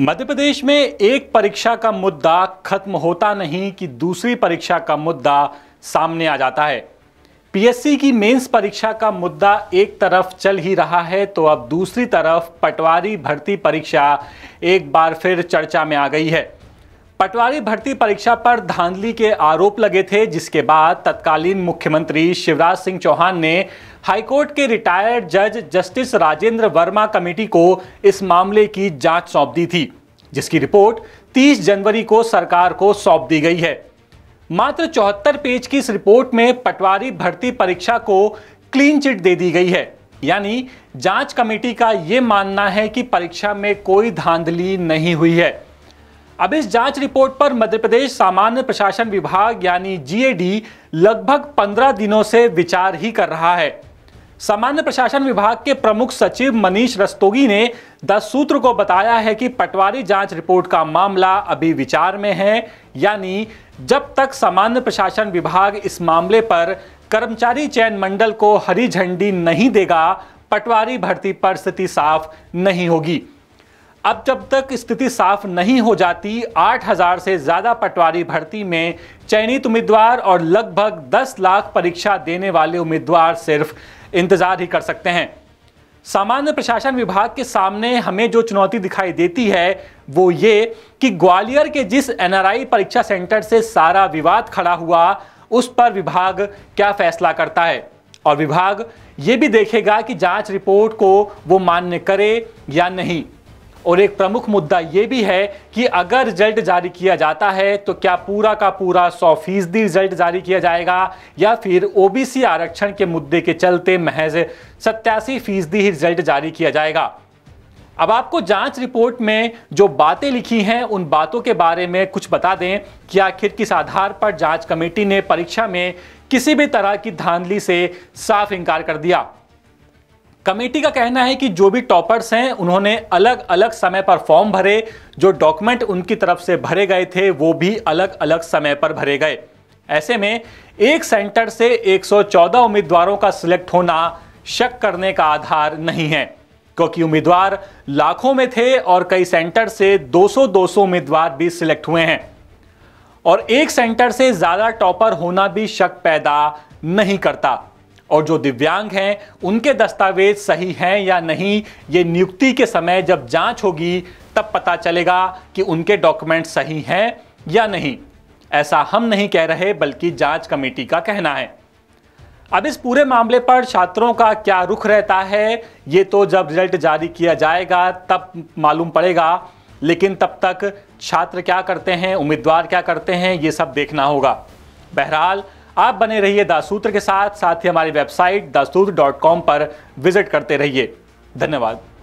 मध्य प्रदेश में एक परीक्षा का मुद्दा खत्म होता नहीं कि दूसरी परीक्षा का मुद्दा सामने आ जाता है पीएससी की मेंस परीक्षा का मुद्दा एक तरफ चल ही रहा है तो अब दूसरी तरफ पटवारी भर्ती परीक्षा एक बार फिर चर्चा में आ गई है पटवारी भर्ती परीक्षा पर धांधली के आरोप लगे थे जिसके बाद तत्कालीन मुख्यमंत्री शिवराज सिंह चौहान ने हाईकोर्ट के रिटायर्ड जज जस्टिस राजेंद्र वर्मा कमेटी को इस मामले की जांच सौंप दी थी जिसकी रिपोर्ट 30 जनवरी को सरकार को सौंप दी गई है मात्र चौहत्तर पेज की इस रिपोर्ट में पटवारी भर्ती परीक्षा को क्लीन चिट दे दी गई है यानी जांच कमेटी का ये मानना है कि परीक्षा में कोई धांधली नहीं हुई है अब इस जांच रिपोर्ट पर मध्य प्रदेश सामान्य प्रशासन विभाग यानी जीएडी लगभग 15 दिनों से विचार ही कर रहा है सामान्य प्रशासन विभाग के प्रमुख सचिव मनीष रस्तोगी ने दस सूत्र को बताया है कि पटवारी जांच रिपोर्ट का मामला अभी विचार में है यानी जब तक सामान्य प्रशासन विभाग इस मामले पर कर्मचारी चयन मंडल को हरी झंडी नहीं देगा पटवारी भर्ती पर स्थिति साफ नहीं होगी अब जब तक स्थिति साफ नहीं हो जाती 8000 से ज़्यादा पटवारी भर्ती में चयनित उम्मीदवार और लगभग 10 लाख परीक्षा देने वाले उम्मीदवार सिर्फ इंतज़ार ही कर सकते हैं सामान्य प्रशासन विभाग के सामने हमें जो चुनौती दिखाई देती है वो ये कि ग्वालियर के जिस एनआरआई परीक्षा सेंटर से सारा विवाद खड़ा हुआ उस पर विभाग क्या फैसला करता है और विभाग ये भी देखेगा कि जांच रिपोर्ट को वो मान्य करे या नहीं और एक प्रमुख मुद्दा यह भी है कि अगर रिजल्ट जारी किया जाता है तो क्या पूरा का पूरा सौ फीसदी रिजल्ट जारी किया जाएगा या फिर ओबीसी आरक्षण के मुद्दे के चलते महज सत्यासी फीसदी ही रिजल्ट जारी किया जाएगा अब आपको जांच रिपोर्ट में जो बातें लिखी हैं उन बातों के बारे में कुछ बता दें कि आखिर किस आधार पर जांच कमेटी ने परीक्षा में किसी भी तरह की धांधली से साफ इनकार कर दिया कमेटी का कहना है कि जो भी टॉपर्स हैं उन्होंने अलग अलग समय पर फॉर्म भरे जो डॉक्यूमेंट उनकी तरफ से भरे गए थे वो भी अलग अलग समय पर भरे गए ऐसे में एक सेंटर से 114 उम्मीदवारों का सिलेक्ट होना शक करने का आधार नहीं है क्योंकि उम्मीदवार लाखों में थे और कई सेंटर से 200-200 उम्मीदवार भी सिलेक्ट हुए हैं और एक सेंटर से ज़्यादा टॉपर होना भी शक पैदा नहीं करता और जो दिव्यांग हैं उनके दस्तावेज सही हैं या नहीं ये नियुक्ति के समय जब जांच होगी तब पता चलेगा कि उनके डॉक्यूमेंट सही हैं या नहीं ऐसा हम नहीं कह रहे बल्कि जांच कमेटी का कहना है अब इस पूरे मामले पर छात्रों का क्या रुख रहता है ये तो जब रिजल्ट जारी किया जाएगा तब मालूम पड़ेगा लेकिन तब तक छात्र क्या करते हैं उम्मीदवार क्या करते हैं ये सब देखना होगा बहरहाल आप बने रहिए दासूत्र के साथ साथ ही हमारी वेबसाइट दासूत्र पर विजिट करते रहिए धन्यवाद